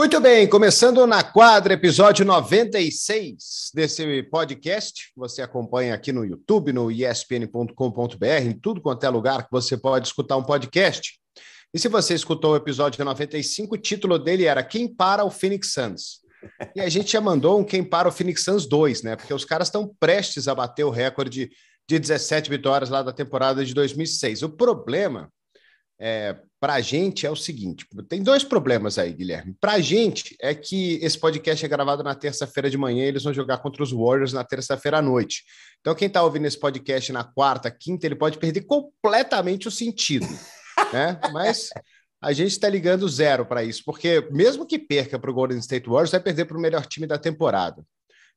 Muito bem, começando na quadra, episódio 96 desse podcast, você acompanha aqui no YouTube, no espn.com.br, em tudo quanto é lugar que você pode escutar um podcast. E se você escutou o episódio 95, o título dele era Quem para o Phoenix Suns? E a gente já mandou um Quem para o Phoenix Suns 2, né? Porque os caras estão prestes a bater o recorde de 17 vitórias lá da temporada de 2006. O problema é, para a gente é o seguinte: tem dois problemas aí, Guilherme. Para a gente é que esse podcast é gravado na terça-feira de manhã e eles vão jogar contra os Warriors na terça-feira à noite. Então, quem está ouvindo esse podcast na quarta, quinta, ele pode perder completamente o sentido. né? Mas a gente está ligando zero para isso, porque mesmo que perca para o Golden State Warriors, vai perder para o melhor time da temporada.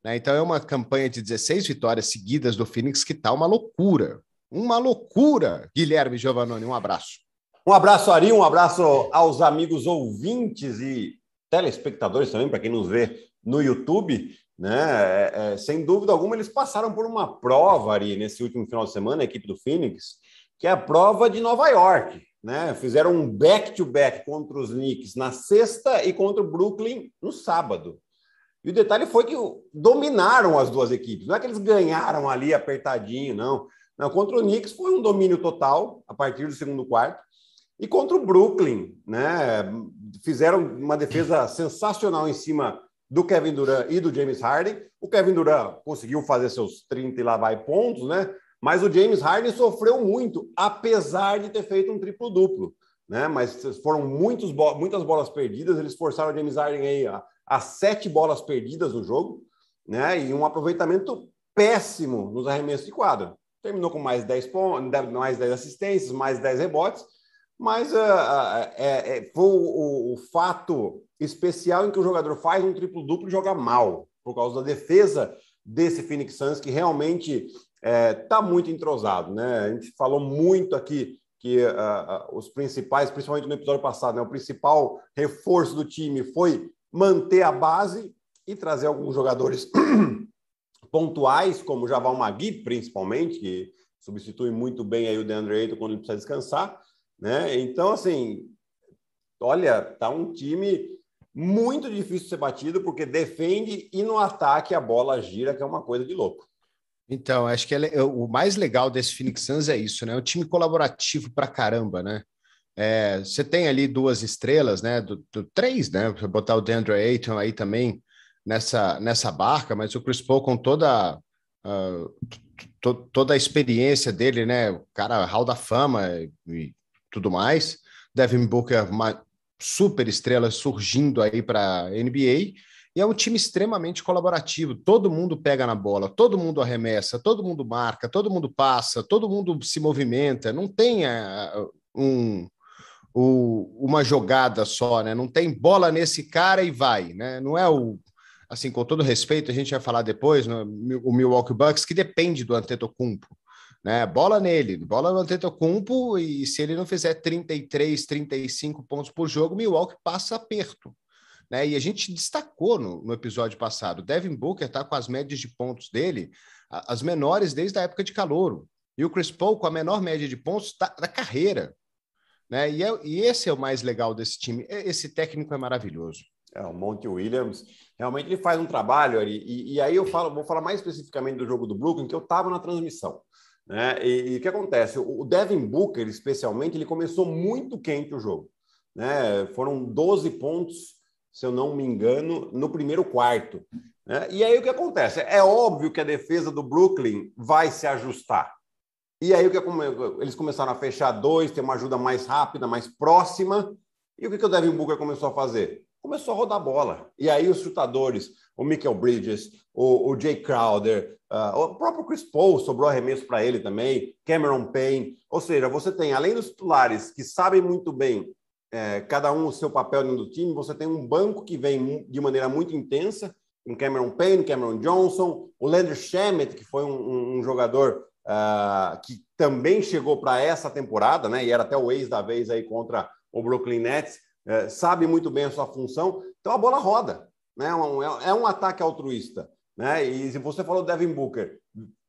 Né? Então, é uma campanha de 16 vitórias seguidas do Phoenix que está uma loucura. Uma loucura, Guilherme Giovannone. Um abraço. Um abraço, Ari, um abraço aos amigos ouvintes e telespectadores também, para quem nos vê no YouTube. Né? É, é, sem dúvida alguma, eles passaram por uma prova, Ari, nesse último final de semana, a equipe do Phoenix, que é a prova de Nova York. Né? Fizeram um back-to-back contra os Knicks na sexta e contra o Brooklyn no sábado. E o detalhe foi que dominaram as duas equipes. Não é que eles ganharam ali apertadinho, não. não contra o Knicks foi um domínio total a partir do segundo quarto. E contra o Brooklyn, né? Fizeram uma defesa sensacional em cima do Kevin Durant e do James Harden. O Kevin Durant conseguiu fazer seus 30 e lá vai pontos, né? Mas o James Harden sofreu muito, apesar de ter feito um triplo-duplo. Né? Mas foram muitos, muitas bolas perdidas. Eles forçaram o James Harden aí a, a sete bolas perdidas no jogo, né? E um aproveitamento péssimo nos arremessos de quadra. Terminou com mais 10 pontos, mais 10 assistências, mais 10 rebotes, mas uh, é, é, foi o, o, fato especial em que o jogador faz um triplo-duplo e joga mal, por causa da defesa desse Phoenix Suns, que realmente está é, tá muito entrosado. Né? A gente falou muito aqui que uh, uh, os principais, principalmente no episódio passado, né, o principal reforço do time foi manter a base e trazer alguns jogadores pontuais, como Javal Magui, principalmente, que substitui muito bem aí o DeAndre Ayton quando ele precisa descansar, né? Então, assim, olha, tá um time muito difícil de ser batido, porque defende e no ataque a bola gira, que é uma coisa de louco. Então, acho que é, o mais legal desse Phoenix Suns é isso, né? É um time colaborativo pra caramba, né? É, você tem ali duas estrelas, né? Do, do três, né? Você botar o Deandre Ayton aí também nessa, nessa barca, mas o Chris Paul com toda, toda a experiência dele, né? O cara hall da fama e, tudo mais. Devin Booker, uma super estrela surgindo aí para NBA. E é um time extremamente colaborativo. Todo mundo pega na bola, todo mundo arremessa, todo mundo marca, todo mundo passa, todo mundo se movimenta. Não tem uh, um, uma jogada só, né? Não tem bola nesse cara e vai, né? Não é o assim, com todo respeito, a gente vai falar depois, né, o Milwaukee Bucks, que depende do Antetokounmpo né? Bola nele, bola no Antetokounmpo e se ele não fizer 33, 35 pontos por jogo, Milwaukee passa aperto. Né? E a gente destacou no, no episódio passado, Devin Booker está com as médias de pontos dele, a, as menores desde a época de calouro. E o Chris Paul com a menor média de pontos da, da carreira. Né? E, é, e esse é o mais legal desse time. Esse técnico é maravilhoso. É, o Monte Williams, realmente ele faz um trabalho ali, e, e, aí eu falo, vou falar mais especificamente do jogo do Brooklyn, que eu estava na transmissão. Né? E, e o que acontece? O Devin Booker, especialmente, ele começou muito quente o jogo. Né? Foram 12 pontos, se eu não me engano, no primeiro quarto. Né? E aí o que acontece? É óbvio que a defesa do Brooklyn vai se ajustar. E aí o que eles começaram a fechar dois, ter uma ajuda mais rápida, mais próxima. E o que, que o Devin Booker começou a fazer? começou a rodar bola. E aí os chutadores, o Michael Bridges, o, o Jay Crowder, uh, o próprio Chris Paul sobrou arremesso para ele também, Cameron Payne. Ou seja, você tem, além dos titulares que sabem muito bem é, cada um o seu papel dentro do time, você tem um banco que vem de maneira muito intensa, com Cameron Payne, Cameron Johnson, o Landry Shamet, que foi um, um, um jogador uh, que também chegou para essa temporada, né? E era até o ex da vez aí contra o Brooklyn Nets é, sabe muito bem a sua função, então a bola roda. Né? É, um, é, é um ataque altruísta. Né? E se você falou do Devin Booker,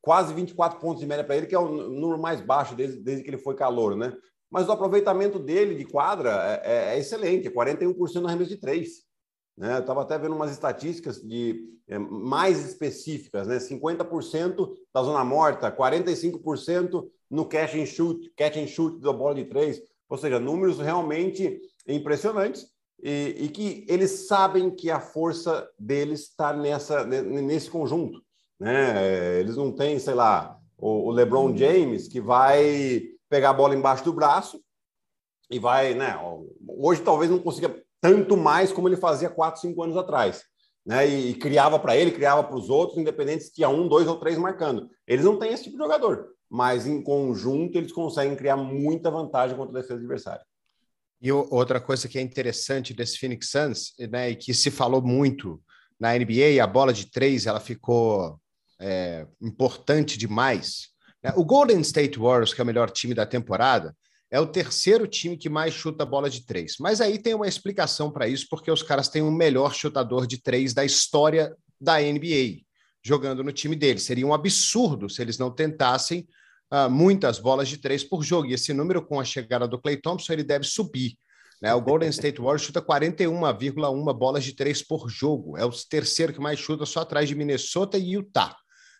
quase 24 pontos de média para ele, que é o número mais baixo desde, desde que ele foi calor, né? Mas o aproveitamento dele de quadra é, é, é excelente, é 41% no arremesso de três. Né? Eu estava até vendo umas estatísticas de é, mais específicas, né? 50% da zona morta, 45% no catch and shoot, catch and shoot da bola de três. Ou seja, números realmente é impressionantes e, e que eles sabem que a força deles está nessa nesse conjunto, né? Eles não têm, sei lá, o, o LeBron uhum. James que vai pegar a bola embaixo do braço e vai, né? Hoje talvez não consiga tanto mais como ele fazia quatro, cinco anos atrás. Né, e, e criava para ele, criava para os outros, independente se tinha um, dois ou três marcando. Eles não têm esse tipo de jogador, mas em conjunto eles conseguem criar muita vantagem contra a defesa adversária. E outra coisa que é interessante desse Phoenix Suns, né, e que se falou muito na NBA, a bola de três ela ficou é, importante demais. Né? O Golden State Warriors, que é o melhor time da temporada, é o terceiro time que mais chuta a bola de três. Mas aí tem uma explicação para isso, porque os caras têm o melhor chutador de três da história da NBA jogando no time deles. Seria um absurdo se eles não tentassem uh, muitas bolas de três por jogo. E esse número, com a chegada do Clay Thompson, ele deve subir. Né? O Golden State Warriors chuta 41,1 bolas de três por jogo. É o terceiro que mais chuta, só atrás de Minnesota e Utah.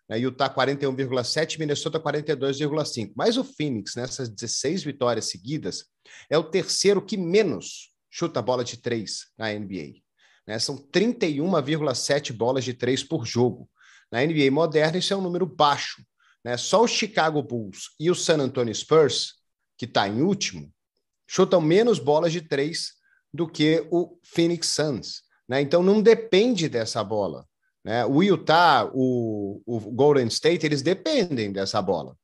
Né? Utah 41,7, Minnesota 42,5. Mas o Phoenix, nessas 16 vitórias seguidas, é o terceiro que menos chuta bola de três na NBA. Né? São 31,7 bolas de três por jogo. Na NBA moderna, isso é um número baixo. Né? Só o Chicago Bulls e o San Antonio Spurs, que está em último, chutam menos bolas de três do que o Phoenix Suns. Né? Então não depende dessa bola. Né? O Utah, o, o, Golden State, eles dependem dessa bola.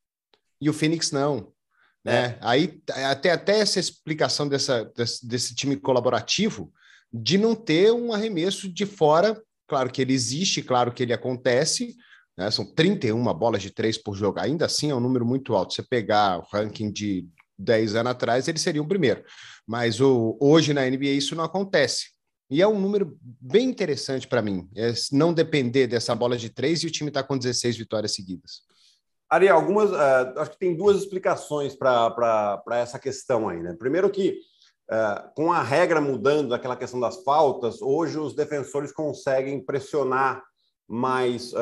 E o Phoenix não. Né? É. Né? Aí até, até essa explicação dessa, desse, desse time colaborativo de não ter um arremesso de fora. Claro que ele existe, claro que ele acontece, né? São 31 bolas de três por jogo. Ainda assim é um número muito alto. Você pegar o ranking de 10 anos atrás, ele seria o primeiro. Mas o, hoje na NBA isso não acontece. E é um número bem interessante para mim. É não depender dessa bola de três e o time está com 16 vitórias seguidas. Ari, algumas. Uh, acho que tem duas explicações para essa questão aí, né? Primeiro que uh, com a regra mudando, aquela questão das faltas, hoje os defensores conseguem pressionar mais uh,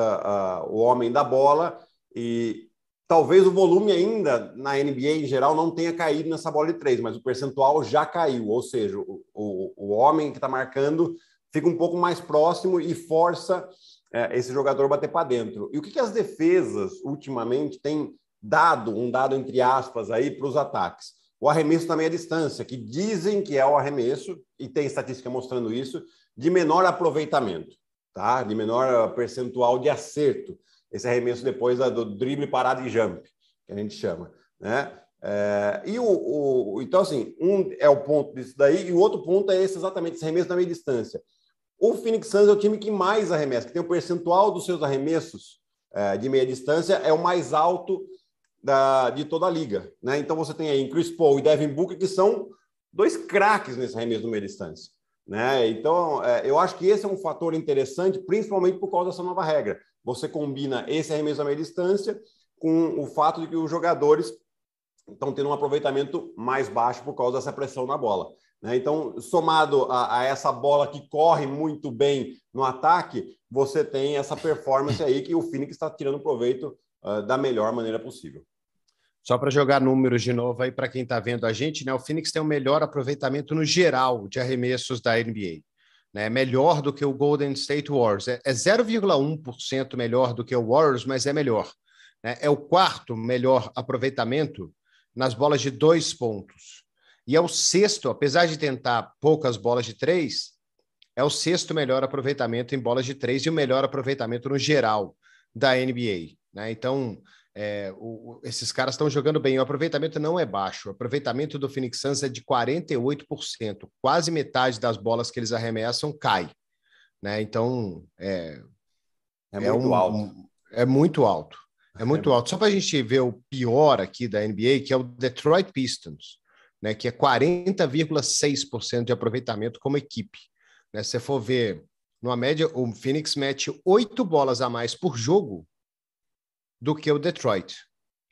uh, o homem da bola e talvez o volume ainda na NBA em geral não tenha caído nessa bola de três, mas o percentual já caiu, ou seja, o, o, o homem que está marcando fica um pouco mais próximo e força uh, esse jogador bater para dentro. E o que, que as defesas ultimamente têm dado, um dado entre aspas aí para os ataques? O arremesso também à distância, que dizem que é o arremesso, e tem estatística mostrando isso, de menor aproveitamento tá? de menor percentual de acerto. Esse arremesso depois é do drible, parada e jump, que a gente chama. Né? É, e o, o, então, assim, um é o ponto disso daí, e o outro ponto é esse exatamente, esse arremesso da meia distância. O Phoenix Suns é o time que mais arremessa, que tem o percentual dos seus arremessos é, de meia distância, é o mais alto da, de toda a liga. Né? Então você tem aí Chris Paul e Devin Booker, que são dois craques nesse arremesso de meia distância. Né? Então, é, eu acho que esse é um fator interessante, principalmente por causa dessa nova regra. Você combina esse arremesso à meia distância com o fato de que os jogadores estão tendo um aproveitamento mais baixo por causa dessa pressão na bola. Né? Então, somado a, a, essa bola que corre muito bem no ataque, você tem essa performance aí que o Phoenix está tirando proveito uh, da melhor maneira possível. Só para jogar números de novo aí para quem está vendo a gente, né? O Phoenix tem o melhor aproveitamento no geral de arremessos da NBA. Né? Melhor do que o Golden State Warriors. É 0,1% é melhor do que o Warriors, mas é melhor. Né? É o quarto melhor aproveitamento nas bolas de dois pontos. E é o sexto, apesar de tentar poucas bolas de três, é o sexto melhor aproveitamento em bolas de três e o melhor aproveitamento no geral da NBA. Né? Então, é, o, esses caras estão jogando bem. O aproveitamento não é baixo. O aproveitamento do Phoenix Suns é de 48%. Quase metade das bolas que eles arremessam cai. Né? Então, é, é, é muito um, alto. é muito alto. É, é muito alto. Só para a gente ver o pior aqui da NBA, que é o Detroit Pistons, né? que é 40,6% de aproveitamento como equipe. Né? Se você for ver, numa média, o Phoenix mete oito bolas a mais por jogo do que o Detroit.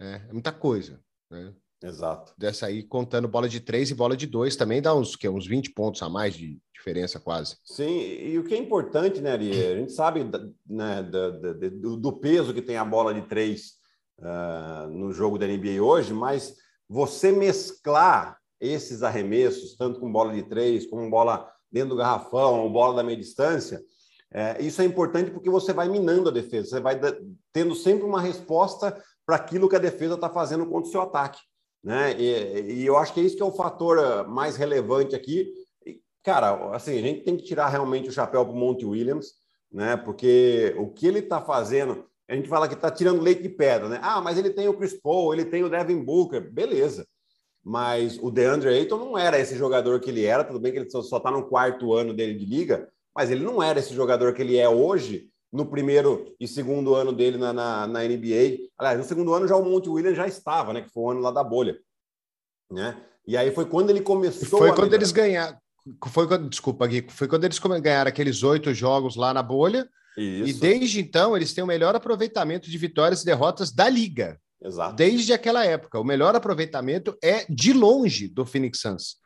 Né? É muita coisa. Né? Exato. Dessa aí, contando bola de três e bola de dois, também dá uns, que, é uns 20 pontos a mais de diferença, quase. Sim, e o que é importante, né, Ari? A gente sabe né, do, do, peso que tem a bola de três uh, no jogo da NBA hoje, mas você mesclar esses arremessos, tanto com bola de três, como bola dentro do garrafão, ou bola da meia distância, é, isso é importante porque você vai minando a defesa, você vai tendo sempre uma resposta para aquilo que a defesa está fazendo contra o seu ataque. Né? E, e, eu acho que é isso que é o fator ah, mais relevante aqui. E, cara, assim, a gente tem que tirar realmente o chapéu para o Monte Williams, né? porque o que ele está fazendo, a gente fala que está tirando leite de pedra. Né? Ah, mas ele tem o Chris Paul, ele tem o Devin Booker, beleza. Mas o DeAndre Ayton não era esse jogador que ele era, tudo bem que ele só está no quarto ano dele de liga, mas ele não era esse jogador que ele é hoje no primeiro e segundo ano dele na, na, na NBA. Aliás, no segundo ano já o Monte Williams já estava, né? Que foi o ano lá da bolha, né? E aí foi quando ele começou. Foi quando eles ganharam. Foi quando, desculpa, Gui, foi quando eles ganharam aqueles oito jogos lá na bolha. Isso. E desde então eles têm o melhor aproveitamento de vitórias e derrotas da liga. Exato. Desde aquela época. O melhor aproveitamento é de longe do Phoenix Suns.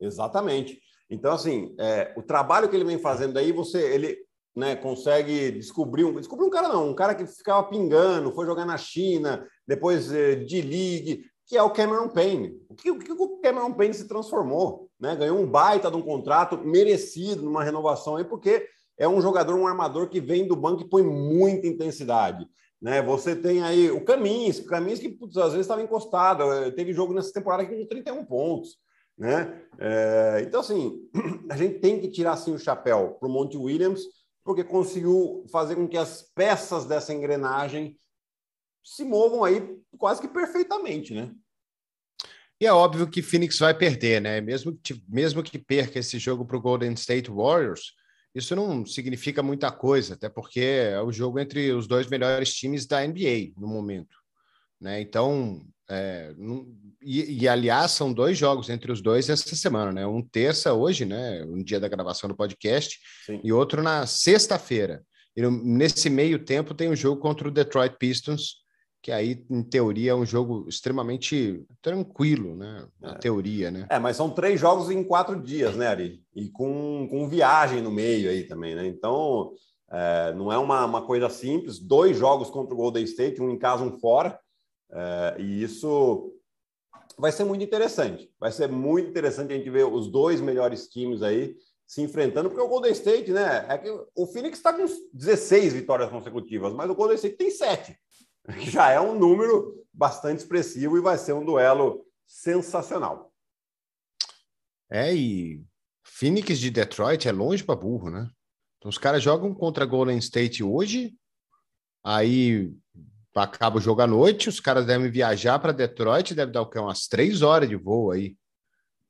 Exatamente. Então, assim, é, o trabalho que ele vem fazendo aí, você, ele né, consegue descobrir um. Descobrir um cara, não, um cara que ficava pingando, foi jogar na China, depois é, de league, que é o Cameron Payne. O que, o que o Cameron Payne se transformou? Né? Ganhou um baita de um contrato merecido numa renovação aí, porque é um jogador, um armador que vem do banco e põe muita intensidade. Né? Você tem aí o Camins, o Camins que putz, às vezes estava encostado, é, teve jogo nessa temporada com 31 pontos. Né? É, então, assim, a gente tem que tirar assim, o chapéu para o Monte Williams, porque conseguiu fazer com que as peças dessa engrenagem se movam aí quase que perfeitamente, né? E é óbvio que Phoenix vai perder, né? Mesmo que, mesmo que perca esse jogo para o Golden State Warriors, isso não significa muita coisa, até porque é o jogo entre os dois melhores times da NBA no momento. Né? Então, é, e, e, aliás, são dois jogos entre os dois essa semana, né? Um terça hoje, né? Um dia da gravação do podcast, Sim. e outro na sexta-feira. E nesse meio tempo tem um jogo contra o Detroit Pistons, que aí, em teoria, é um jogo extremamente tranquilo, né? Na é. teoria, né? É, mas são três jogos em quatro dias, né, Ari? E com, com viagem no meio aí também, né? Então, é, não é uma, uma coisa simples. Dois jogos contra o Golden State, um em casa, um fora. É, e isso vai ser muito interessante. Vai ser muito interessante a gente ver os dois melhores times aí se enfrentando, porque o Golden State, né? É que o Phoenix está com 16 vitórias consecutivas, mas o Golden State tem 7, que já é um número bastante expressivo e vai ser um duelo sensacional. É, e Phoenix de Detroit é longe para burro, né? Então os caras jogam contra Golden State hoje, aí acaba o jogo à noite, os caras devem viajar para Detroit, deve dar o quê? Umas três horas de voo aí,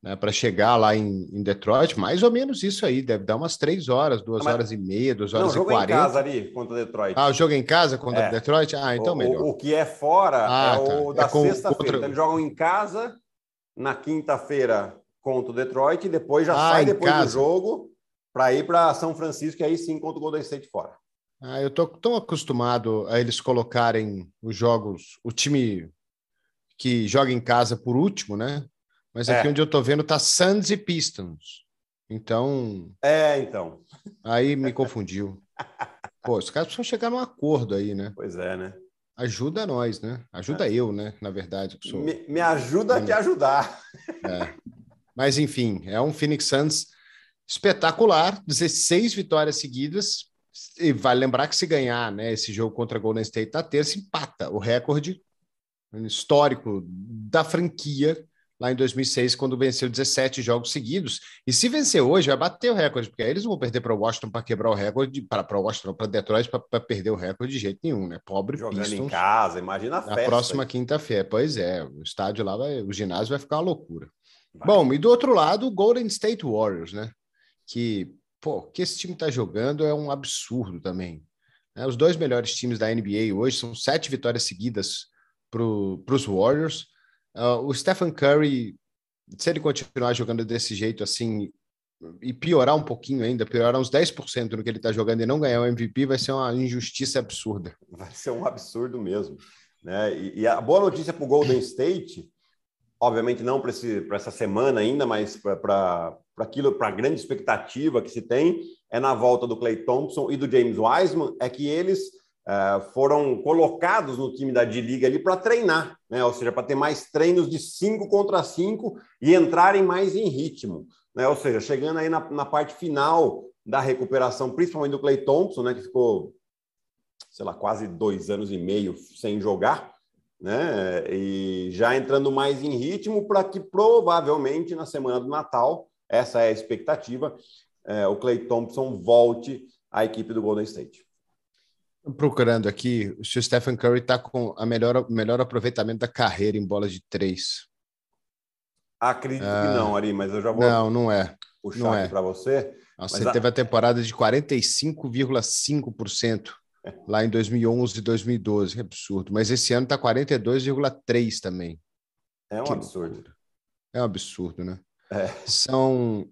né? Para chegar lá em, em, Detroit, mais ou menos isso aí, deve dar umas três horas, duas Mas... horas e meia, duas horas não, e quarenta. jogo em casa ali contra Detroit. Ah, o jogo em casa contra é. Detroit? Ah, então o, melhor. O, que é fora ah, é o tá. da é sexta-feira. Contra... Então, eles jogam em casa na quinta-feira contra o Detroit e depois já ah, sai depois casa. do jogo para ir para São Francisco e aí sim contra o Golden State fora. Ah, eu tô tão acostumado a eles colocarem os jogos, o time que joga em casa por último, né? Mas aqui é. onde eu tô vendo tá Suns e Pistons. Então. É, então. Aí me confundiu. Pô, os caras precisam chegar num acordo aí, né? Pois é, né? Ajuda nós, né? Ajuda é. eu, né? Na verdade. Sou... Me, me, ajuda a te hum. ajudar. É. Mas, enfim, é um Phoenix Suns espetacular 16 vitórias seguidas e vale lembrar que se ganhar né, esse jogo contra a Golden State na terça, empata o recorde né, histórico da franquia lá em 2006, quando venceu 17 jogos seguidos. E se vencer hoje, vai bater o recorde, porque aí eles vão perder para o Washington para quebrar o recorde, para o Washington, para Detroit, para perder o recorde de jeito nenhum, né? Pobre Jogando Pistons, em casa, imagina a festa. Na próxima quinta-feira, pois é, o estádio lá, vai, o ginásio vai ficar uma loucura. Vai. Bom, e do outro lado, o Golden State Warriors, né? Que pô, o que esse time está jogando é um absurdo também. Né? Os dois melhores times da NBA hoje são sete vitórias seguidas para os Warriors. Uh, o Stephen Curry, se ele continuar jogando desse jeito assim e piorar um pouquinho ainda, piorar uns 10% no que ele está jogando e não ganhar o MVP, vai ser uma injustiça absurda. Vai ser um absurdo mesmo. Né? E, e a boa notícia para o Golden State, obviamente não para essa semana ainda, mas para para aquilo, para a grande expectativa que se tem, é na volta do Clay Thompson e do James Wiseman, é que eles uh, foram colocados no time da D-League ali para treinar, né? ou seja, para ter mais treinos de 5 contra 5 e entrarem mais em ritmo. Né? Ou seja, chegando aí na, na parte final da recuperação, principalmente do Clay Thompson, né, que ficou, sei lá, quase dois anos e meio sem jogar, né, e já entrando mais em ritmo para que provavelmente na semana do Natal essa é a expectativa. É, o Clay Thompson volte à equipe do Golden State. Procurando aqui, se o Stephen Curry está com o melhor, melhor aproveitamento da carreira em bolas de três. Acredito ah, que não, Ari, mas eu já vou não, não é. puxar não é. para você. você a... teve a temporada de 45,5% é. lá em 2011 e 2012, que absurdo. Mas esse ano está 42,3% também. É um que absurdo. Loucura. É um absurdo, né? É. São.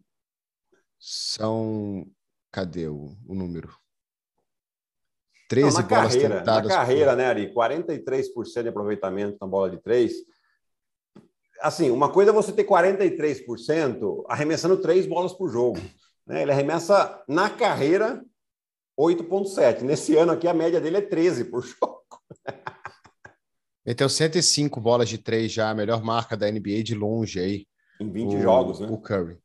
São. Cadê o, o número? 13 Não, na bolas carreira, tentadas. Na carreira, por... né, Ari? 43% de aproveitamento na bola de três. Assim, uma coisa é você ter 43% arremessando três bolas por jogo. Né? Ele arremessa na carreira 8,7. Nesse ano aqui, a média dele é 13 por jogo. Meteu 105 bolas de três já, a melhor marca da NBA de longe aí. Em 20 o, jogos, né? O Curry.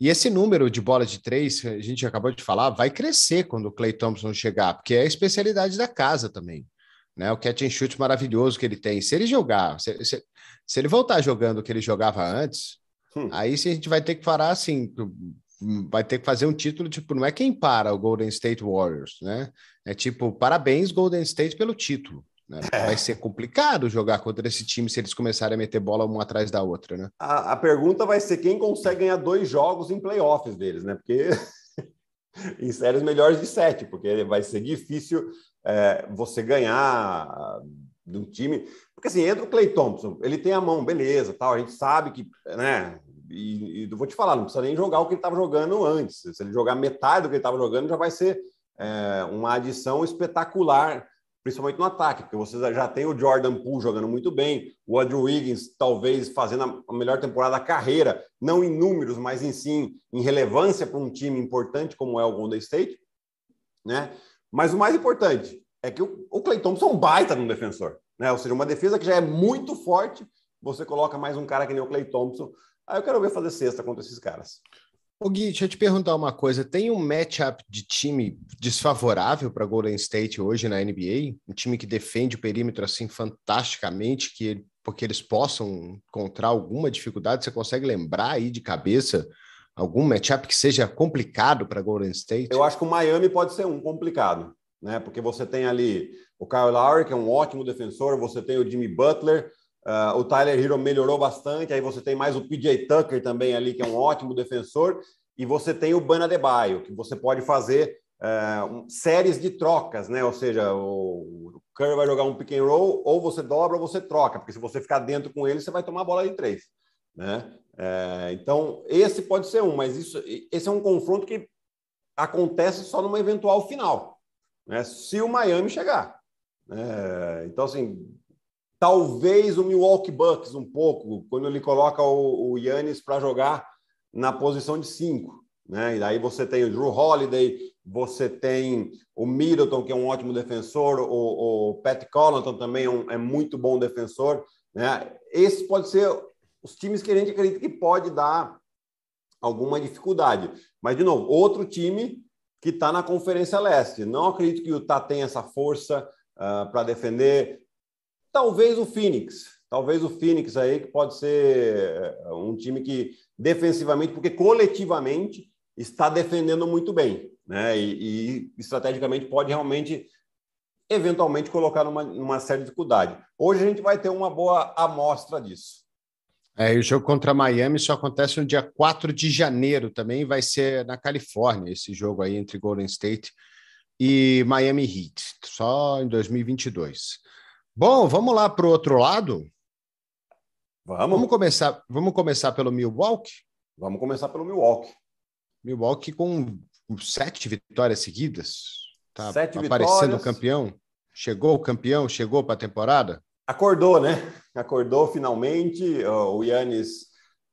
E esse número de bola de três, a gente acabou de falar, vai crescer quando o Clay Thompson chegar, porque é a especialidade da casa também. Né? O catch and shoot maravilhoso que ele tem. Se ele jogar, se, se, se ele voltar jogando o que ele jogava antes, hum. aí sim a gente vai ter que parar assim, vai ter que fazer um título, tipo, não é quem para o Golden State Warriors, né? É tipo, parabéns Golden State pelo título. Né? É. Vai ser complicado jogar contra esse time se eles começarem a meter bola uma atrás da outra, né? A, a pergunta vai ser quem consegue ganhar dois jogos em playoffs deles, né? Porque em séries melhores de sete, porque vai ser difícil é, você ganhar ah, de um time. Porque assim, entra o Clay Thompson, ele tem a mão, beleza, tal, a gente sabe que, né? E, e vou te falar, não precisa nem jogar o que ele estava jogando antes. Se ele jogar metade do que ele estava jogando, já vai ser é, uma adição espetacular principalmente no ataque, porque você já tem o Jordan Poole jogando muito bem, o Andrew Wiggins talvez fazendo a melhor temporada da carreira, não em números, mas em sim em relevância para um time importante como é o Golden State, né? Mas o mais importante é que o, Clay Thompson é um baita no defensor, né? Ou seja, uma defesa que já é muito forte, você coloca mais um cara que nem o Clay Thompson, aí eu quero ver fazer sexta contra esses caras. O Gui, deixa eu te perguntar uma coisa. Tem um matchup de time desfavorável para Golden State hoje na NBA? Um time que defende o perímetro assim fantasticamente, que ele, porque eles possam encontrar alguma dificuldade? Você consegue lembrar aí de cabeça algum matchup que seja complicado para Golden State? Eu acho que o Miami pode ser um complicado, né? Porque você tem ali o Kyle Lowry, que é um ótimo defensor, você tem o Jimmy Butler, Uh, o Tyler Hero melhorou bastante, aí você tem mais o PJ Tucker também ali, que é um ótimo defensor, e você tem o Bana Debaio, que você pode fazer uh, um, séries de trocas, né? Ou seja, o, o Curry vai jogar um pick and roll, ou você dobra ou você troca, porque se você ficar dentro com ele, você vai tomar a bola de três, né? Uh, então, esse pode ser um, mas isso, esse é um confronto que acontece só numa eventual final, né? Se o Miami chegar. Né? então, assim, Talvez o Milwaukee Bucks um pouco, quando ele coloca o Yannis para jogar na posição de cinco. Né? E daí você tem o Drew Holiday, você tem o Middleton, que é um ótimo defensor, o, o Pat Connaughton também é, um, é, muito bom defensor. Né? Esses podem ser os times que a gente acredita que pode dar alguma dificuldade. Mas, de novo, outro time que está na Conferência Leste. Não acredito que o Utah tá tenha essa força uh, ah, para defender talvez o Phoenix. Talvez o Phoenix aí, que pode ser eh, um time que defensivamente, porque coletivamente está defendendo muito bem, né? E, e estrategicamente pode realmente, eventualmente, colocar numa, numa séria dificuldade. Hoje a gente vai ter uma boa amostra disso. É, e o jogo contra Miami só acontece no dia 4 de janeiro também, vai ser na Califórnia, esse jogo aí entre Golden State e Miami Heat, só em 2022. Bom, vamos lá para o outro lado? Vamos. Vamos começar, vamos começar pelo Milwaukee? Vamos começar pelo Milwaukee. Milwaukee com sete vitórias seguidas. Tá sete aparecendo vitórias. campeão. Chegou o campeão, chegou para a temporada. Acordou, né? Acordou finalmente. O Yannis,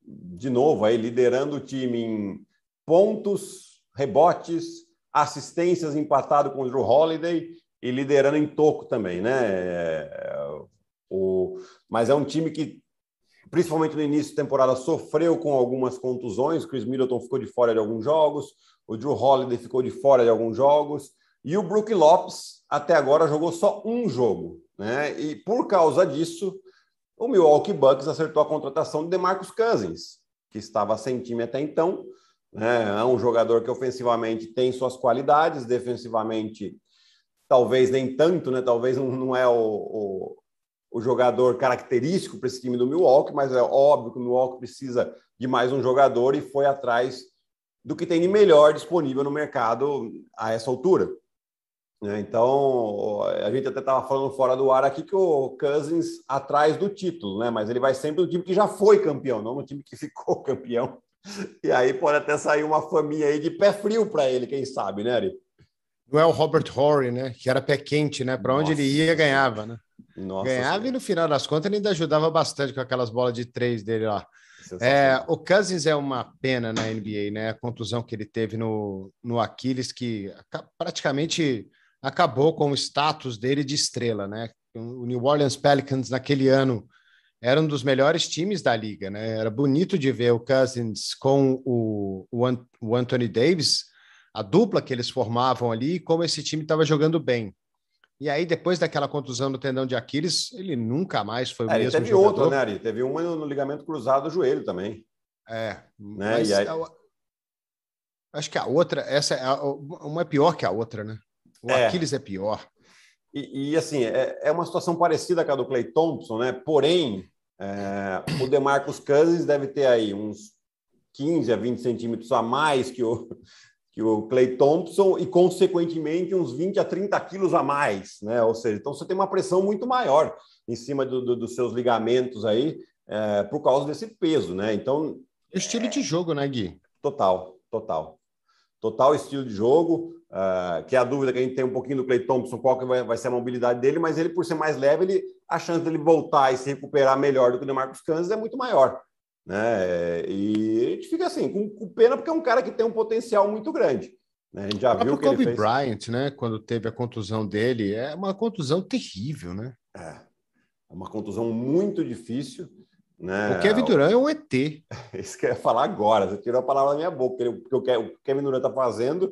de novo, aí liderando o time em pontos, rebotes, assistências empatado com o Drew Holiday e liderando em toco também, né? É, é, o, mas é um time que, principalmente no início da temporada, sofreu com algumas contusões. Chris Middleton ficou de fora de alguns jogos, o Drew Holiday ficou de fora de alguns jogos, e o Brook Lopes até agora jogou só um jogo, né? E por causa disso, o Milwaukee Bucks acertou a contratação de DeMarcus Cousins, que estava sem time até então. Né? É um jogador que ofensivamente tem suas qualidades, defensivamente talvez nem tanto, né? Talvez não, não é o, o, o, jogador característico para esse time do Milwaukee, mas é óbvio que o Milwaukee precisa de mais um jogador e foi atrás do que tem de melhor disponível no mercado a essa altura. Né? Então, a gente até estava falando fora do ar aqui que o Cousins atrás do título, né? Mas ele vai sempre no time que já foi campeão, não no time que ficou campeão. E aí pode até sair uma família aí de pé frio para ele, quem sabe, né, Ari? Não é o Robert Horry, né? Que era pé quente, né? Para onde ele ia, ganhava, né? Nossa ganhava senhora. e no final das contas ele ainda ajudava bastante com aquelas bolas de três dele lá. É, o Cousins é uma pena na NBA, né? A contusão que ele teve no, no Aquiles, que praticamente acabou com o status dele de estrela, né? O New Orleans Pelicans naquele ano era um dos melhores times da liga, né? Era bonito de ver o Cousins com o, o, Anthony Davis a dupla que eles formavam ali e como esse time estava jogando bem. E aí, depois daquela contusão do tendão de Aquiles, ele nunca mais foi o é, mesmo teve jogador. Teve outra, né, Ari? Teve uma no ligamento cruzado do joelho também. É. Né? Aí... A... Acho que a outra, essa é a... uma é pior que a outra, né? O é. Aquiles é pior. E, e assim, é, é, uma situação parecida com a do Clay Thompson, né? Porém, é, o DeMarcus Cousins deve ter aí uns 15 a 20 centímetros a mais que o, que o Clay Thompson e, consequentemente, uns 20 a 30 quilos a mais, né? Ou seja, então você tem uma pressão muito maior em cima do, do, dos seus ligamentos aí é, por causa desse peso, né? Então. É estilo é... de jogo, né, Gui? Total, total. Total estilo de jogo. Uh, que é a dúvida que a gente tem um pouquinho do Clay Thompson, qual que vai, vai ser a mobilidade dele, mas ele, por ser mais leve, ele, a chance dele voltar e se recuperar melhor do que o Marcos Cousins é muito maior. Né? E a gente fica assim, com, pena, porque é um cara que tem um potencial muito grande. Né? A gente já viu que Kobe ele fez... Bryant, né? Quando teve a contusão dele, é uma contusão terrível, né? É, é uma contusão muito difícil. Né? O Kevin Durant é um ET. Isso que eu ia falar agora, você tirou a palavra da minha boca, porque o que o Kevin Durant está fazendo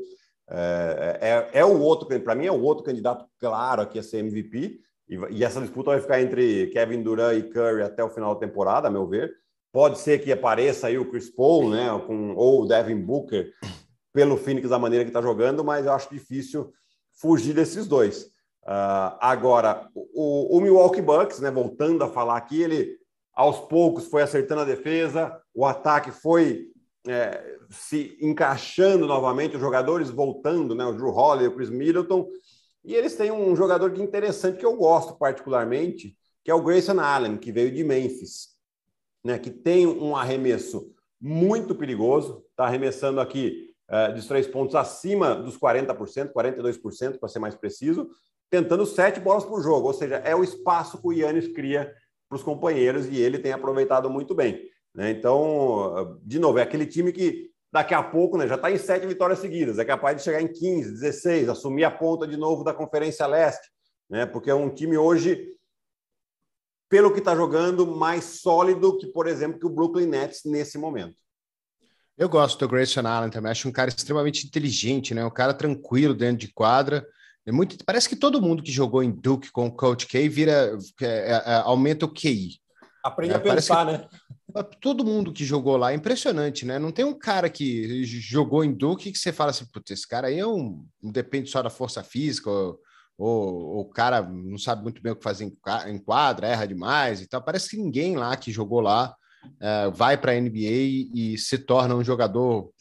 é, é, é, é, o outro, para mim é o outro candidato claro aqui a ser MVP, e, e, essa disputa vai ficar entre Kevin Durant e Curry até o final da temporada, a meu ver, Pode ser que apareça aí o Chris Paul, né, com, ou o Devin Booker, pelo Phoenix da maneira que está jogando, mas eu acho difícil fugir desses dois. Uh, agora, o, o Milwaukee Bucks, né, voltando a falar aqui, ele aos poucos foi acertando a defesa, o ataque foi é, se encaixando novamente, os jogadores voltando, né? O Drew Holiday, o Chris Middleton. E eles têm um jogador é interessante que eu gosto particularmente, que é o Grayson Allen, que veio de Memphis né, que tem um arremesso muito perigoso, está arremessando aqui é, de três pontos acima dos 40%, 42% para ser mais preciso, tentando sete bolas por jogo, ou seja, é o espaço que o Yannis cria para os companheiros e ele tem aproveitado muito bem. Né? Então, de novo, é aquele time que daqui a pouco né, já está em sete vitórias seguidas, é capaz de chegar em 15, 16, assumir a ponta de novo da Conferência Leste, né? porque é um time hoje pelo que está jogando, mais sólido que, por exemplo, que o Brooklyn Nets nesse momento. Eu gosto do Grayson Allen também, acho um cara extremamente inteligente, né? Um cara tranquilo dentro de quadra. É muito, parece que todo mundo que jogou em Duke com o Coach K vira é, é, é aumenta o QI. Aprende né? a pensar, que... né? todo mundo que jogou lá é impressionante, né? Não tem um cara que jogou em Duke que você fala assim, putz, esse cara aí é um, depende só da força física ou, ou, o cara não sabe muito bem o que fazer em quadra, erra demais e tal. Parece que ninguém lá que jogou lá é, vai para a NBA e se torna um jogador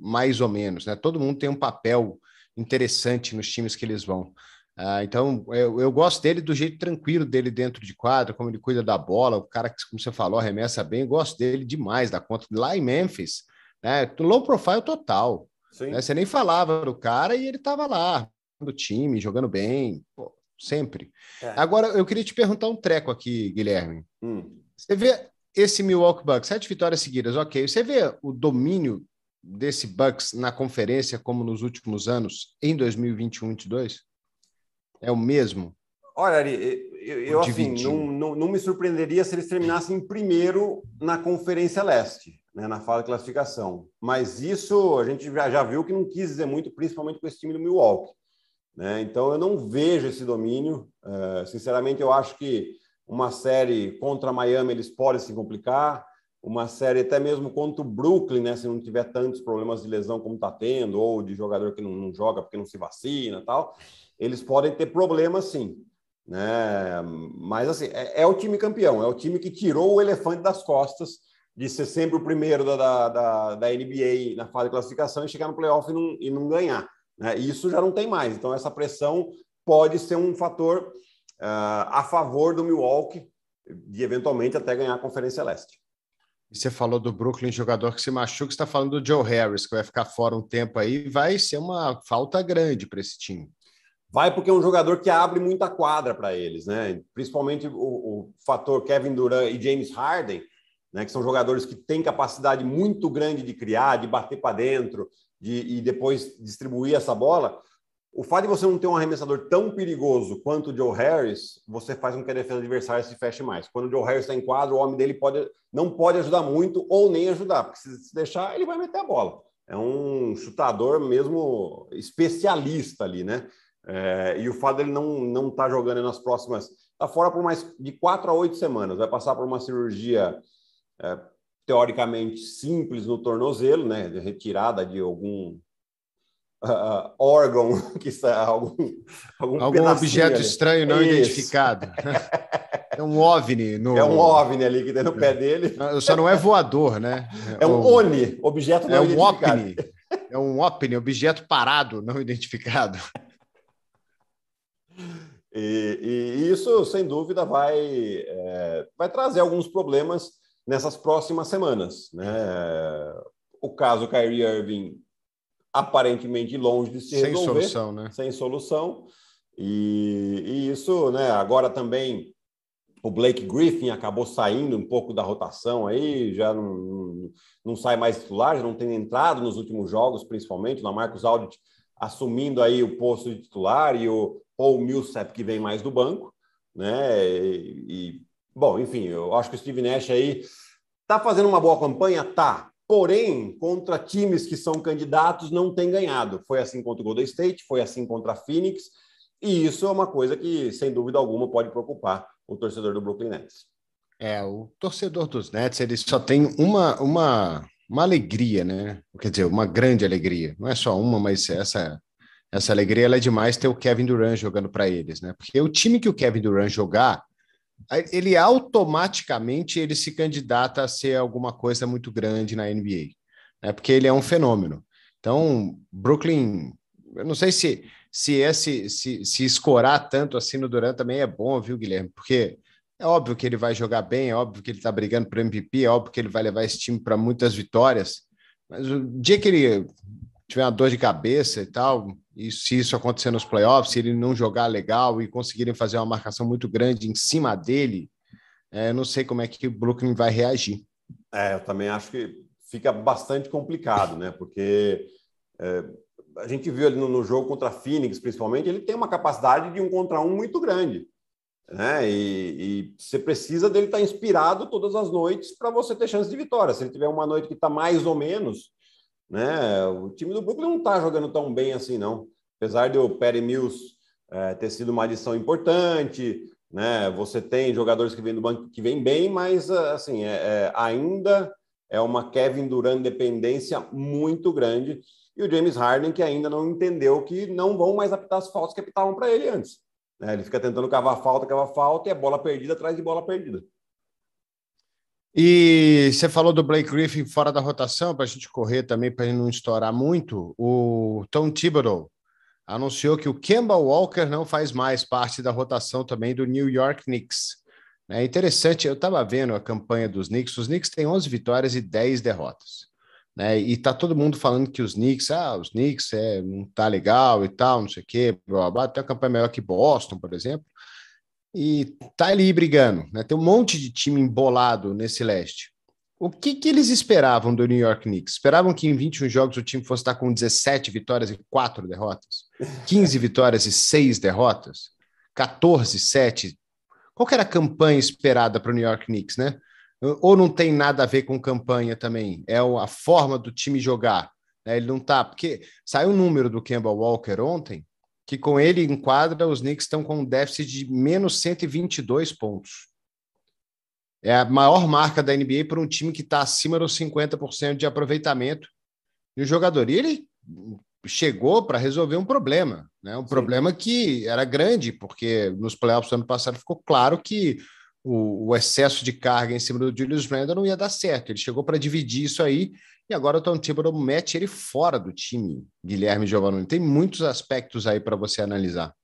mais ou menos. Né? Todo mundo tem um papel interessante nos times que eles vão. Uh, então, eu, eu, gosto dele do jeito tranquilo dele dentro de quadra, como ele cuida da bola, o cara que, como você falou, arremessa bem. Eu gosto dele demais da conta. Lá em Memphis, né, low profile total. Né? Você nem falava do cara e ele estava lá, do time, jogando bem, pô, sempre. É. Agora, eu queria te perguntar um treco aqui, Guilherme. Hum. Você vê esse Milwaukee Bucks, sete vitórias seguidas, ok. Você vê o domínio desse Bucks na conferência como nos últimos anos, em 2021 e 2022? É o mesmo? Olha, Ari, eu, eu assim, não, não, não, me surpreenderia se eles terminassem primeiro na Conferência Leste, né, na fase de classificação. Mas isso a gente já, já viu que não quis dizer muito, principalmente com esse time do Milwaukee. Né? Então, eu não vejo esse domínio. Uh, sinceramente, eu acho que uma série contra Miami eles podem se complicar. Uma série até mesmo contra o Brooklyn, né? se não tiver tantos problemas de lesão como está tendo, ou de jogador que não, não, joga porque não se vacina tal, eles podem ter problemas sim. Né? Mas assim, é, é o time campeão, é o time que tirou o elefante das costas de ser sempre o primeiro da, da, da, da NBA na fase de classificação e chegar no playoff e não, e não ganhar. Né? E isso já não tem mais. Então, essa pressão pode ser um fator uh, a favor do Milwaukee de eventualmente até ganhar a Conferência Leste. você falou do Brooklyn, jogador que se machuca, está falando do Joe Harris, que vai ficar fora um tempo aí, vai ser uma falta grande para esse time. Vai porque é um jogador que abre muita quadra para eles, né? Principalmente o, o, fator Kevin Durant e James Harden, né? Que são jogadores que têm capacidade muito grande de criar, de bater para dentro, de, e depois distribuir essa bola, o fato de você não ter um arremessador tão perigoso quanto o Joe Harris, você faz com que a defesa adversária se feche mais. Quando o Joe Harris está em quadro, o homem dele pode, não pode ajudar muito ou nem ajudar, porque se deixar, ele vai meter a bola. É um chutador mesmo especialista ali, né? É, e o fato dele não não estar tá jogando nas próximas. Está fora por mais de quatro a oito semanas, vai passar por uma cirurgia é, teoricamente simples no tornozelo, né, retirada de algum Uh, órgão, que está algum algum, algum objeto ali. estranho não Isso. identificado. É um OVNI. No... É um OVNI ali que tem no é. pé dele. Só não é voador, né? É um é o... ONI, objeto não é identificado. Um OPNI. É um OPNI, objeto parado, não identificado. E, e isso, sem dúvida, vai, é, vai trazer alguns problemas nessas próximas semanas. Né? O caso Kyrie Irving aparentemente longe de se resolver. Sem solução, né? Sem solução. E, e, isso, né? Agora também o Blake Griffin acabou saindo um pouco da rotação aí, já não, não sai mais titular, já não tem entrado nos últimos jogos, principalmente. na Marcos Aldridge assumindo aí o posto de titular e o Paul Millsap que vem mais do banco, né? E, Bom, enfim, eu acho que o Steve Nash aí tá fazendo uma boa campanha, tá. Porém, contra times que são candidatos, não tem ganhado. Foi assim contra o Golden State, foi assim contra a Phoenix, e isso é uma coisa que, sem dúvida alguma, pode preocupar o torcedor do Brooklyn Nets. É, o torcedor dos Nets, ele só tem uma, uma, uma alegria, né? Quer dizer, uma grande alegria. Não é só uma, mas essa essa alegria é demais ter o Kevin Durant jogando para eles, né? Porque o time que o Kevin Durant jogar, ele automaticamente ele se candidata a ser alguma coisa muito grande na NBA, né? Porque ele é um fenômeno. Então, Brooklyn, eu não sei se se esse é, se, se escorar tanto assim no Durant também é bom, viu, Guilherme? Porque é óbvio que ele vai jogar bem, é óbvio que ele está brigando para MVP, é óbvio que ele vai levar esse time para muitas vitórias. Mas o dia que ele tiver uma dor de cabeça e tal, e se isso acontecer nos playoffs, se ele não jogar legal e conseguirem fazer uma marcação muito grande em cima dele, é, não sei como é que o Brooklyn vai reagir. É, eu também acho que fica bastante complicado, né? Porque é, a gente viu ali no, no, jogo contra a Phoenix, principalmente, ele tem uma capacidade de um contra um muito grande. Né? E, e você precisa dele estar inspirado todas as noites para você ter chance de vitória. Se ele tiver uma noite que está mais ou menos, né? O time do Brooklyn não está jogando tão bem assim, não. Apesar de o Perry Mills é, ter sido uma adição importante, né? Você tem jogadores que vêm do banco que vêm bem, mas é, assim é, é, ainda é uma Kevin Durant dependência muito grande e o James Harden que ainda não entendeu que não vão mais apitar as faltas que apitavam para ele antes. Né? Ele fica tentando cavar falta, cavar falta e é bola perdida atrás de bola perdida. E você falou do Blake Griffin fora da rotação, para a gente correr também, para ele não estourar muito. O Tom Thibodeau anunciou que o Kemba Walker não faz mais parte da rotação também do New York Knicks. É interessante, eu estava vendo a campanha dos Knicks. Os Knicks têm 11 vitórias e 10 derrotas. Né? E está todo mundo falando que os Knicks, ah, os Knicks é, não tá legal e tal, não sei o quê, blá, blá, blá. Tem uma campanha melhor que Boston, por exemplo e tá ali brigando, né? Tem um monte de time embolado nesse leste. O que, que eles esperavam do New York Knicks? Esperavam que em 21 jogos o time fosse estar com 17 vitórias e 4 derrotas? 15 vitórias e 6 derrotas? 14, 7? Qual era a campanha esperada para o New York Knicks, né? Ou não tem nada a ver com campanha também? É a forma do time jogar. Né? Ele não tá. Porque saiu o número do Kemba Walker ontem que com ele quadra, os Knicks estão com um déficit de menos 122 pontos. É a maior marca da NBA para um time que está acima dos 50% de aproveitamento. E o jogador, e ele chegou para resolver um problema, né? um Sim. problema que era grande, porque nos playoffs do ano passado ficou claro que o, o excesso de carga em cima do Julius Randle não ia dar certo. Ele chegou para dividir isso aí e agora o Tom Thibodeau mete ele fora do time, Guilherme Giovannone. Tem muitos aspectos aí para você analisar.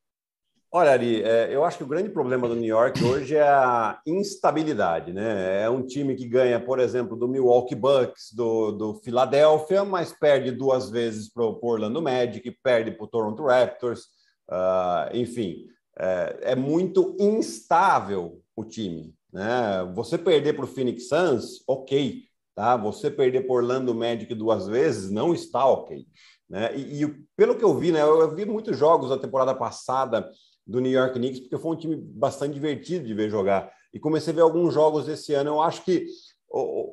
Olha, Ari, é, eu acho que o grande problema do New York hoje é a instabilidade, né? É um time que ganha, por exemplo, do Milwaukee Bucks, do, do Philadelphia, mas perde duas vezes para o Orlando Magic, perde para o Toronto Raptors, uh, enfim, é, é, muito instável o time, né? Você perder para o Phoenix Suns, ok, Tá? Você perder por Orlando Magic duas vezes não está ok. Né? E, e, pelo que eu vi, né, eu, vi muitos jogos da temporada passada do New York Knicks, porque foi um time bastante divertido de ver jogar. E comecei a ver alguns jogos esse ano. Eu acho que oh,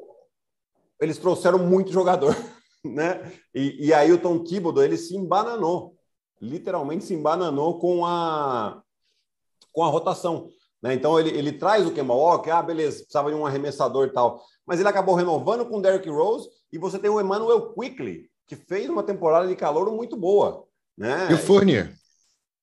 eles trouxeram muito jogador, né? E, e aí o Tom Thibodeau, ele se embananou, literalmente se embananou com a, com a rotação. Né? Então ele, ele traz o Kemba Walker, ah, beleza, precisava de um arremessador e tal. Mas ele acabou renovando com o Derrick Rose e você tem o Emmanuel Quickly, que fez uma temporada de calor muito boa. Né? E o Fournier.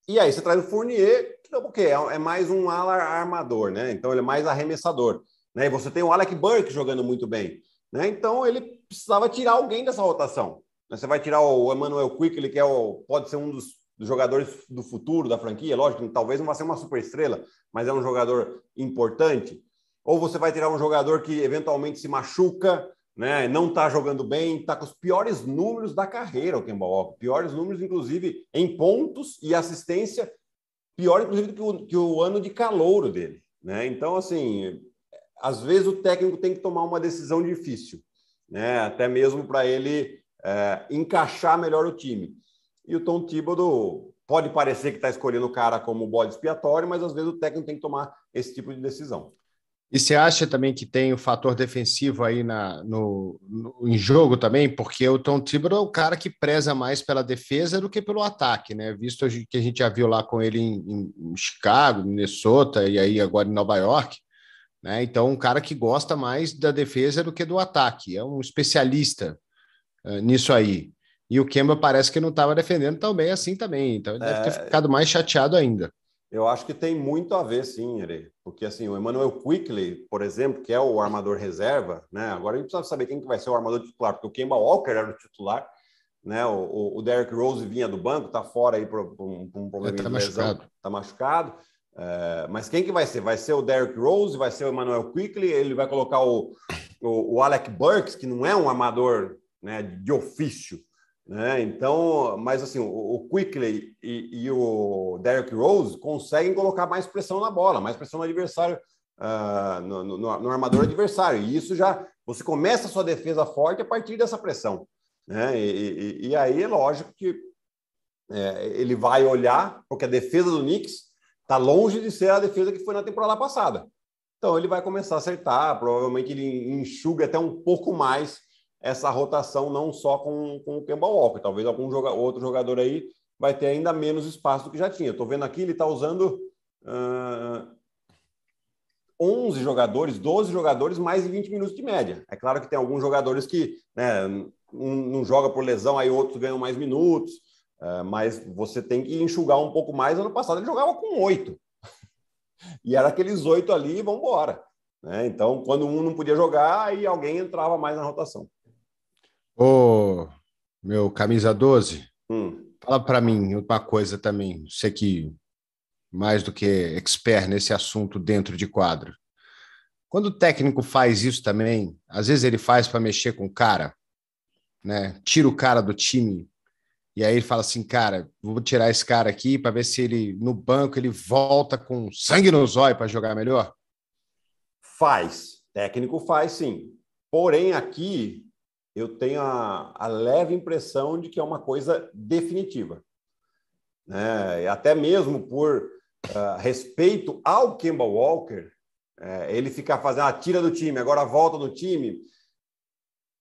E, aí você traz o Fournier, que o quê? É, é mais um ala armador, né? Então ele é mais arremessador. Né? E você tem o Alec Burke jogando muito bem. Né? Então ele precisava tirar alguém dessa rotação. Né? Você vai tirar o Emmanuel Quickly, que é o, pode ser um dos dos jogadores do futuro da franquia, lógico, talvez não vá ser uma superestrela, mas é um jogador importante. Ou você vai tirar um jogador que eventualmente se machuca, né, não está jogando bem, está com os piores números da carreira, o Kemba Walker, piores números, inclusive, em pontos e assistência, pior, inclusive, que o, que o ano de calouro dele. Né? Então, assim, às vezes o técnico tem que tomar uma decisão difícil, né? até mesmo para ele é, encaixar melhor o time. E o Tom Thibodeau pode parecer que está escolhendo o cara como bode expiatório, mas às vezes o técnico tem que tomar esse tipo de decisão. E você acha também que tem o fator defensivo aí na, no, no, em jogo também? Porque o Tom Thibodeau é o cara que preza mais pela defesa do que pelo ataque, né? Visto que a gente já viu lá com ele em, em Chicago, Minnesota e aí agora em Nova York. Né? Então, um cara que gosta mais da defesa do que do ataque. É um especialista uh, nisso aí. E o Kemba parece que não estava defendendo tão bem assim também. Então ele é... deve ter é, ficado mais chateado ainda. Eu acho que tem muito a ver, sim, Ere. Porque assim, o Emmanuel Quickly, por exemplo, que é o armador reserva, né? Agora a gente precisa saber quem que vai ser o armador titular, porque o Kemba Walker era o titular, né? O, o Derrick Rose vinha do banco, tá fora aí por, por um, problema tá de lesão, machucado. tá machucado. É, mas quem que vai ser? Vai ser o Derrick Rose, vai ser o Emmanuel Quickly, ele vai colocar o, o, o Alec Burks, que não é um armador né, de ofício, né? Então, mas assim, o, o Quickley e, e, o Derrick Rose conseguem colocar mais pressão na bola, mais pressão no adversário, uh, no, no, no, armador adversário. E isso já, você começa a sua defesa forte a partir dessa pressão. Né? E, e, e aí é lógico que é, ele vai olhar, porque a defesa do Knicks está longe de ser a defesa que foi na temporada passada. Então ele vai começar a acertar, provavelmente ele enxuga até um pouco mais essa rotação não só com, com o Kemba Walker. Talvez algum joga, outro jogador aí vai ter ainda menos espaço do que já tinha. Estou vendo aqui, ele está usando uh, ah, 11 jogadores, 12 jogadores, mais de 20 minutos de média. É claro que tem alguns jogadores que né, um não joga por lesão, aí outros ganham mais minutos, uh, mas você tem que enxugar um pouco mais. Ano passado ele jogava com oito. e era aqueles oito ali, vamos embora. Né? Então, quando um não podia jogar, aí alguém entrava mais na rotação. Ô, meu camisa 12, hum. fala para mim uma coisa também. Você que mais do que expert nesse assunto dentro de quadro. Quando o técnico faz isso também, às vezes ele faz para mexer com o cara, né? Tira o cara do time e aí ele fala assim, cara, vou tirar esse cara aqui para ver se ele no banco ele volta com sangue no zóio para jogar melhor. Faz, técnico faz sim. Porém aqui eu tenho a, a leve impressão de que é uma coisa definitiva. Né? Até mesmo por uh, respeito ao Kemba Walker, é, ele ficar fazendo a ah, tira do time, agora a volta do time,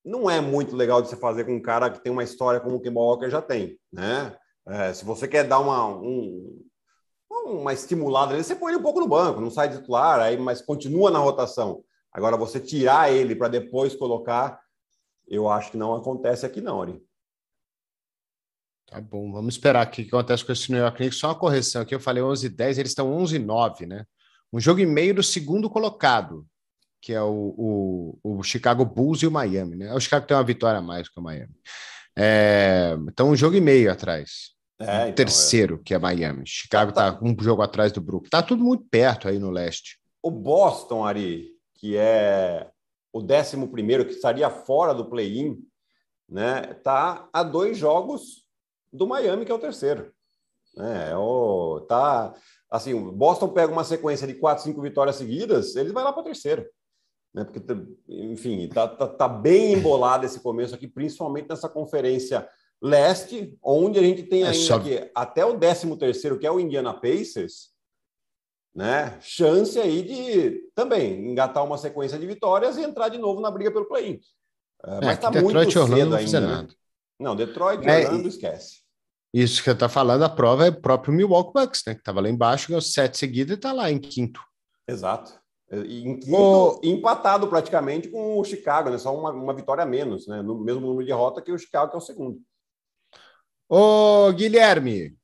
não é muito legal de você fazer com um cara que tem uma história como o Kemba Walker já tem. Né? É, se você quer dar uma, um, uma estimulada, você põe ele um pouco no banco, não sai de titular, aí, mas continua na rotação. Agora, você tirar ele para depois colocar eu acho que não acontece aqui, não, Ari. Tá bom, vamos esperar o que acontece com esse New York Knicks. Só uma correção aqui, eu falei 11 e 10, eles estão 11 e 9, né? Um jogo e meio do segundo colocado, que é o, o, o, Chicago Bulls e o Miami, né? O Chicago tem uma vitória a mais que o Miami. É, então, um jogo e meio atrás. É, então, é. terceiro, é. que é Miami. Chicago está tá. tá um jogo atrás do Brook. Tá tudo muito perto aí no leste. O Boston, Ari, que é o 11, que estaria fora do play-in, né, tá a dois jogos do Miami, que é o terceiro. Né, é, o, tá, assim, o Boston pega uma sequência de quatro, cinco vitórias seguidas, ele vai lá para o terceiro. Né? Porque, enfim, tá, tá, tá bem embolado esse começo aqui, principalmente nessa conferência leste, onde a gente tem é ainda é só... até o 13 terceiro, que é o Indiana Pacers, né? Chance aí de também engatar uma sequência de vitórias e entrar de novo na briga pelo play-in. é, é mas está muito Orlando cedo não ainda. Né? Não, Detroit, é, Orlando, esquece. Isso que eu tá falando, a prova é o próprio Milwaukee Bucks, né? Que estava lá embaixo, ganhou sete seguidas e está lá em quinto. Exato. Em quinto, o... empatado praticamente com o Chicago, né? Só uma, uma vitória a menos, né? No mesmo número de derrota que o Chicago, que é o segundo. Ô, Guilherme,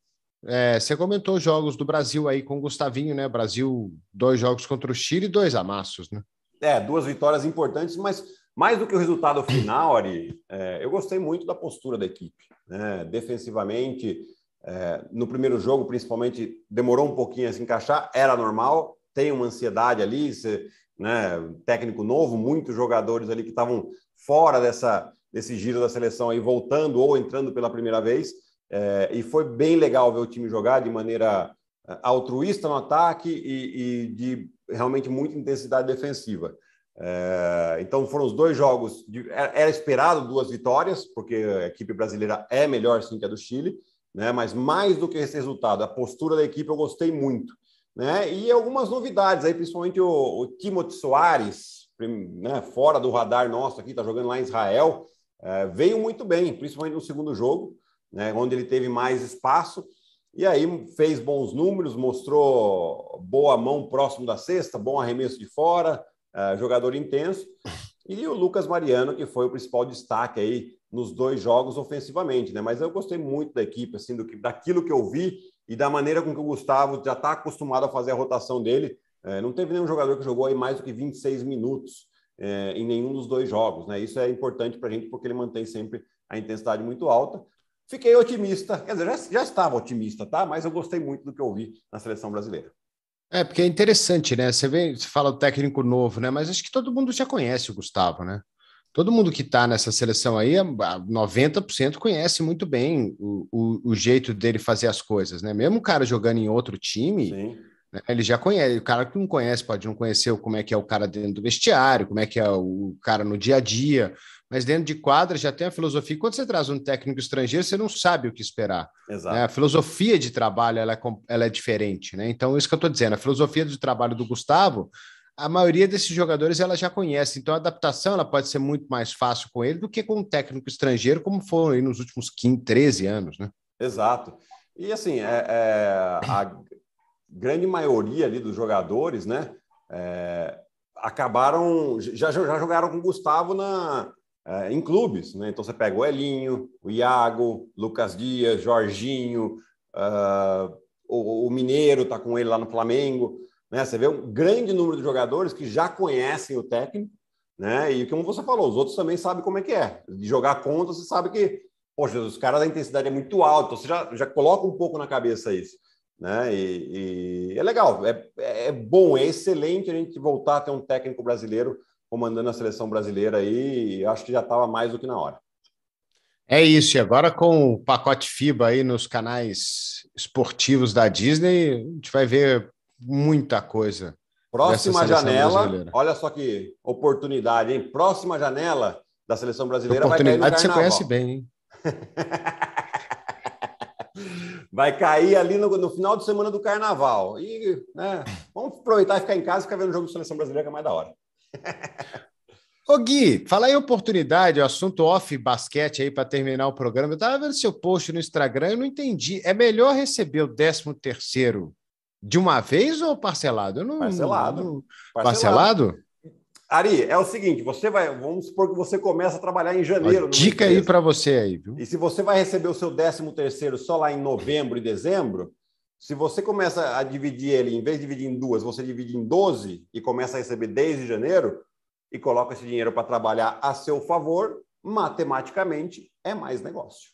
é, você comentou os jogos do Brasil aí com o Gustavinho, né? Brasil, dois jogos contra o Chile e dois amassos, né? É, duas vitórias importantes, mas mais do que o resultado final, Ari, é, eu gostei muito da postura da equipe. Né? Defensivamente, é, no primeiro jogo, principalmente, demorou um pouquinho a se encaixar, era normal, tem uma ansiedade ali, você, né, técnico novo, muitos jogadores ali que estavam fora dessa, desse giro da seleção aí, voltando ou entrando pela primeira vez. É, e foi bem legal ver o time jogar de maneira é, altruísta no ataque e, e de realmente muita intensidade defensiva. É, então foram os dois jogos. De, é, era esperado duas vitórias, porque a equipe brasileira é melhor sim que a do Chile, né? mas mais do que esse resultado, a postura da equipe eu gostei muito. Né? E algumas novidades aí, principalmente o, o Timothy Soares, né? fora do radar nosso aqui, está jogando lá em Israel, é, veio muito bem, principalmente no segundo jogo né, onde ele teve mais espaço. E aí fez bons números, mostrou boa mão próximo da cesta, bom arremesso de fora, uh, jogador intenso. E o Lucas Mariano, que foi o principal destaque aí nos dois jogos ofensivamente, né? Mas eu gostei muito da equipe, assim, do que, daquilo que eu vi e da maneira com que o Gustavo já está acostumado a fazer a rotação dele. É, não teve nenhum jogador que jogou aí mais do que 26 minutos é, em nenhum dos dois jogos, né? Isso é importante para a gente porque ele mantém sempre a intensidade muito alta. Fiquei otimista, quer dizer, já, já estava otimista, tá? Mas eu gostei muito do que eu vi na seleção brasileira. É, porque é interessante, né? Você vê, você fala do técnico novo, né? Mas acho que todo mundo já conhece o Gustavo, né? Todo mundo que está nessa seleção aí, 90% conhece muito bem o, o, o, jeito dele fazer as coisas, né? Mesmo o cara jogando em outro time, né? ele já conhece. O cara que não conhece pode não conhecer como é que é o cara dentro do vestiário, como é que é o cara no dia a dia, mas dentro de quadra já tem a filosofia. Quando você traz um técnico estrangeiro, você não sabe o que esperar. Né? A filosofia de trabalho ela é, ela é diferente, né? Então, isso que eu estou dizendo, a filosofia de trabalho do Gustavo, a maioria desses jogadores ela já conhece, então a adaptação ela pode ser muito mais fácil com ele do que com um técnico estrangeiro, como foi nos últimos 15, 13 anos, né? Exato. E assim, é, é a grande maioria ali dos jogadores, né? É, acabaram já, já jogaram com o Gustavo na, é, em clubes. Né? Então você pega o Elinho, o Iago, Lucas Dias, Jorginho, uh, o, o, Mineiro está com ele lá no Flamengo. Né? Você vê um grande número de jogadores que já conhecem o técnico, né? E como você falou, os outros também sabem como é que é. De jogar contra, você sabe que, poxa, os caras da intensidade é muito alta, então você já, já coloca um pouco na cabeça isso. Né? E, e é legal, é, é bom, é excelente a gente voltar a ter um técnico brasileiro comandando a seleção brasileira aí, e acho que já estava mais do que na hora. É isso, e agora com o pacote FIBA aí nos canais esportivos da Disney, a gente vai ver muita coisa. Próxima janela, brasileira. olha só que oportunidade, hein? Próxima janela da seleção brasileira vai cair no carnaval. você conhece bem, hein? vai cair ali no, no, final de semana do carnaval. E né, vamos aproveitar e ficar em casa e ficar vendo o jogo da seleção brasileira, que é mais da hora. Ô Gui, fala aí oportunidade, o assunto off basquete aí para terminar o programa. Eu estava vendo seu post no Instagram, eu não entendi. É melhor receber o 13 terceiro de uma vez ou parcelado? Não, parcelado. Não... parcelado. Parcelado? Ari, é o seguinte, você vai, vamos supor que você começa a trabalhar em janeiro. Dica aí para você aí, viu? E se você vai receber o seu 13 terceiro só lá em novembro e dezembro, se você começa a dividir ele, em vez de dividir em duas, você divide em 12 e começa a receber desde janeiro e coloca esse dinheiro para trabalhar a seu favor, matematicamente é mais negócio.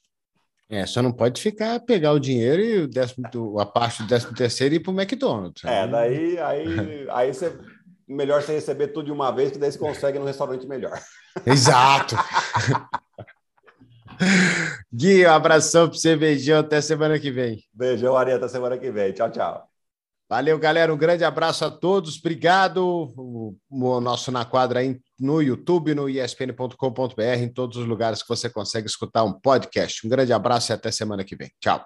É, só não pode ficar pegar o dinheiro e o décimo, a parte do décimo terceiro e ir para o McDonald's. É, daí aí, aí você melhor você receber tudo de uma vez, que daí você consegue num restaurante melhor. Exato! Gui, um abração para você, beijão, até semana que vem. Beijão, Ari, até semana que vem. Tchau, tchau. Valeu, galera. Um grande abraço a todos. Obrigado. O, nosso Na Quadra aí no YouTube, no espn.com.br, em todos os lugares que você consegue escutar um podcast. Um grande abraço e até semana que vem. Tchau.